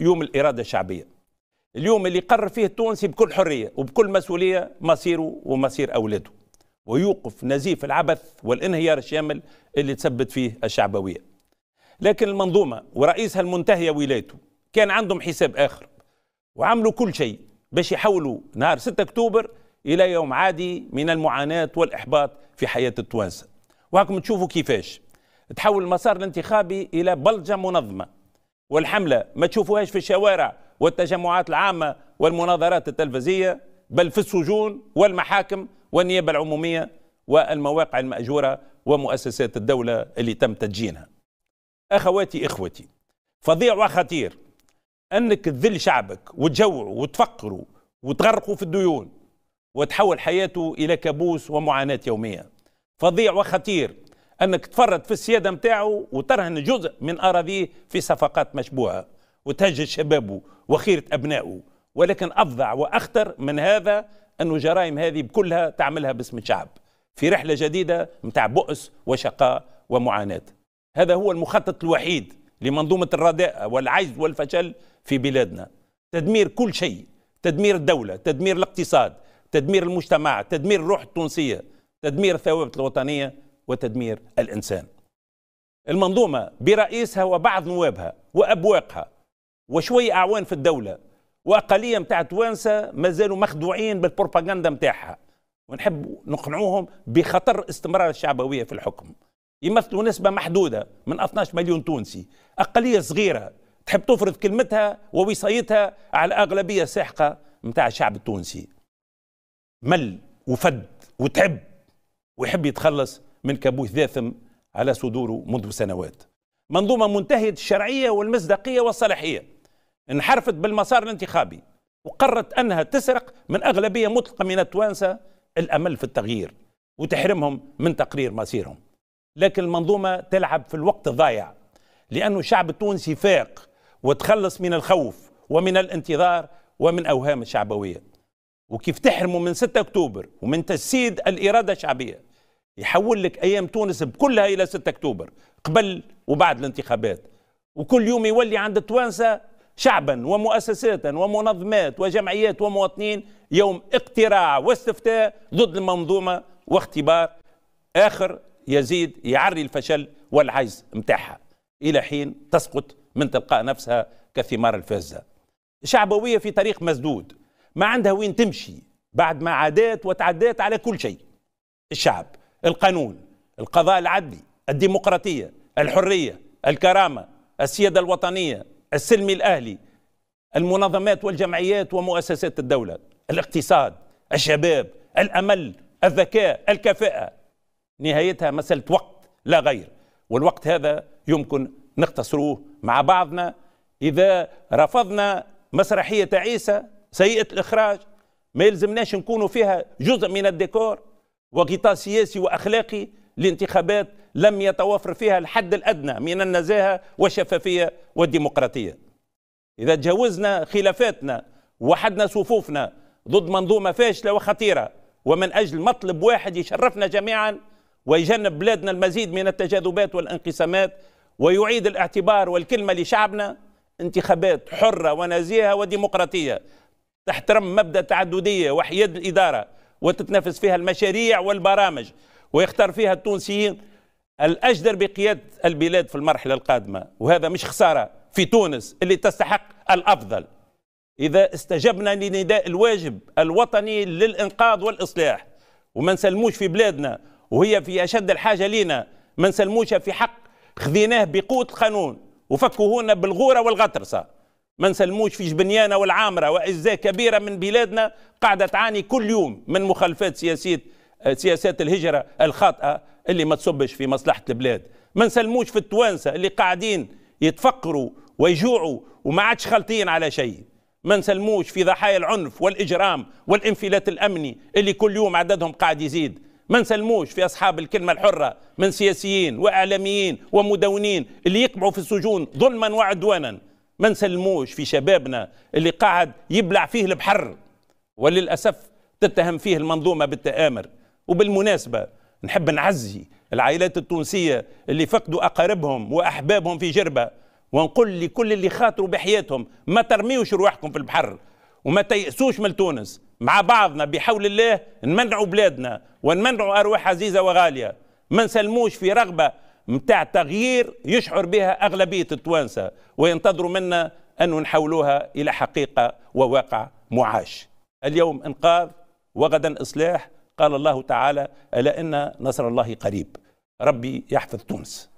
يوم الإرادة الشعبية اليوم اللي يقرر فيه التونسي بكل حرية وبكل مسؤولية مصيره ومصير أولاده ويوقف نزيف العبث والانهيار الشامل اللي تثبت فيه الشعبوية لكن المنظومة ورئيسها المنتهية ولايته كان عندهم حساب آخر وعملوا كل شيء باش يحولوا نهار 6 أكتوبر إلى يوم عادي من المعاناة والإحباط في حياة التوانسة وهاكم تشوفوا كيفاش تحول المسار الانتخابي إلى بلجة منظمة والحملة ما تشوفوهاش في الشوارع والتجمعات العامة والمناظرات التلفزية بل في السجون والمحاكم والنيابة العمومية والمواقع المأجورة ومؤسسات الدولة اللي تم تدجينها أخواتي إخوتي فظيع وخطير أنك تذل شعبك وتجوعه وتفقره وتغرقه في الديون وتحول حياته إلى كابوس ومعاناة يومية فظيع وخطير انك تفرط في السياده نتاعو وترهن جزء من اراضيه في صفقات مشبوهه وتهجد شبابه وخيره ابنائه ولكن افظع واخطر من هذا انه جرائم هذه بكلها تعملها باسم الشعب في رحله جديده نتاع بؤس وشقاء ومعاناه هذا هو المخطط الوحيد لمنظومه الرداءه والعجز والفشل في بلادنا تدمير كل شيء تدمير الدوله تدمير الاقتصاد تدمير المجتمع تدمير الروح التونسيه تدمير الثوابت الوطنيه وتدمير الإنسان المنظومة برئيسها وبعض نوابها وأبواقها وشوية أعوان في الدولة وأقلية متاع توانسة مازالوا مخدوعين بالبروباغندا متاعها ونحب نقنعوهم بخطر استمرار الشعبوية في الحكم يمثلوا نسبة محدودة من 12 مليون تونسي أقلية صغيرة تحب تفرض كلمتها ووصايتها على أغلبية ساحقة متاع الشعب التونسي مل وفد وتعب ويحب يتخلص من كابوس داثم على صدوره منذ سنوات منظومة منتهية الشرعية والمصداقية والصلاحية انحرفت بالمسار الانتخابي وقررت أنها تسرق من أغلبية مطلقة من التوانسة الأمل في التغيير وتحرمهم من تقرير مصيرهم لكن المنظومة تلعب في الوقت الضايع لأن الشعب التونسي فاق وتخلص من الخوف ومن الانتظار ومن أوهام الشعبوية وكيف تحرموا من 6 أكتوبر ومن تجسيد الإرادة الشعبية يحول لك ايام تونس بكلها الى 6 اكتوبر قبل وبعد الانتخابات وكل يوم يولي عند التوانسه شعبا ومؤسسات ومنظمات وجمعيات ومواطنين يوم اقتراع واستفتاء ضد المنظومه واختبار اخر يزيد يعري الفشل والعجز متاعها الى حين تسقط من تلقاء نفسها كثمار الفزه. شعبويه في طريق مسدود ما عندها وين تمشي بعد ما عادات وتعدات على كل شيء. الشعب القانون القضاء العدلي الديمقراطية الحرية الكرامة السيادة الوطنية السلم الأهلي المنظمات والجمعيات ومؤسسات الدولة الاقتصاد الشباب الأمل الذكاء الكفاءة نهايتها مسألة وقت لا غير والوقت هذا يمكن نقتصروه مع بعضنا إذا رفضنا مسرحية عيسى سيئة الإخراج ما يلزمناش نكونوا فيها جزء من الديكور وغطاء سياسي واخلاقي لانتخابات لم يتوفر فيها الحد الادنى من النزاهه والشفافيه والديمقراطيه. اذا تجاوزنا خلافاتنا وحدنا صفوفنا ضد منظومه فاشله وخطيره ومن اجل مطلب واحد يشرفنا جميعا ويجنب بلادنا المزيد من التجاذبات والانقسامات ويعيد الاعتبار والكلمه لشعبنا انتخابات حره ونزيهه وديمقراطيه تحترم مبدا التعدديه وحياد الاداره وتتنافس فيها المشاريع والبرامج ويختار فيها التونسيين الأجدر بقيادة البلاد في المرحلة القادمة وهذا مش خسارة في تونس اللي تستحق الأفضل إذا استجبنا لنداء الواجب الوطني للإنقاذ والإصلاح وما نسلموش في بلادنا وهي في أشد الحاجة لينا ما نسلموش في حق خذيناه بقوة القانون وفكوهونا بالغورة والغطرسة ما نسلموش في جبنيانة والعامرة وأجزاء كبيرة من بلادنا قاعدة تعاني كل يوم من مخالفات سياسية آه، سياسات الهجرة الخاطئة اللي ما تصبش في مصلحة البلاد ما نسلموش في التوانسة اللي قاعدين يتفقروا ويجوعوا وما عادش خالطين على شيء ما نسلموش في ضحايا العنف والإجرام والانفلات الأمني اللي كل يوم عددهم قاعد يزيد ما نسلموش في أصحاب الكلمة الحرة من سياسيين وإعلاميين ومدونين اللي يقبعوا في السجون ظلما وعدوانا ما نسلموش في شبابنا اللي قاعد يبلع فيه البحر وللأسف تتهم فيه المنظومة بالتآمر وبالمناسبة نحب نعزي العائلات التونسية اللي فقدوا أقاربهم وأحبابهم في جربة ونقول لكل اللي خاطروا بحياتهم ما ترميوش رواحكم في البحر وما تيأسوش من تونس مع بعضنا بحول الله نمنعوا بلادنا ونمنعوا أرواح عزيزة وغالية ما نسلموش في رغبة متاع تغيير يشعر بها أغلبية التوانسة وينتظروا منا أن نحولوها إلى حقيقة وواقع معاش اليوم إنقاذ وغدا إصلاح قال الله تعالى ألا إن نصر الله قريب ربي يحفظ تونس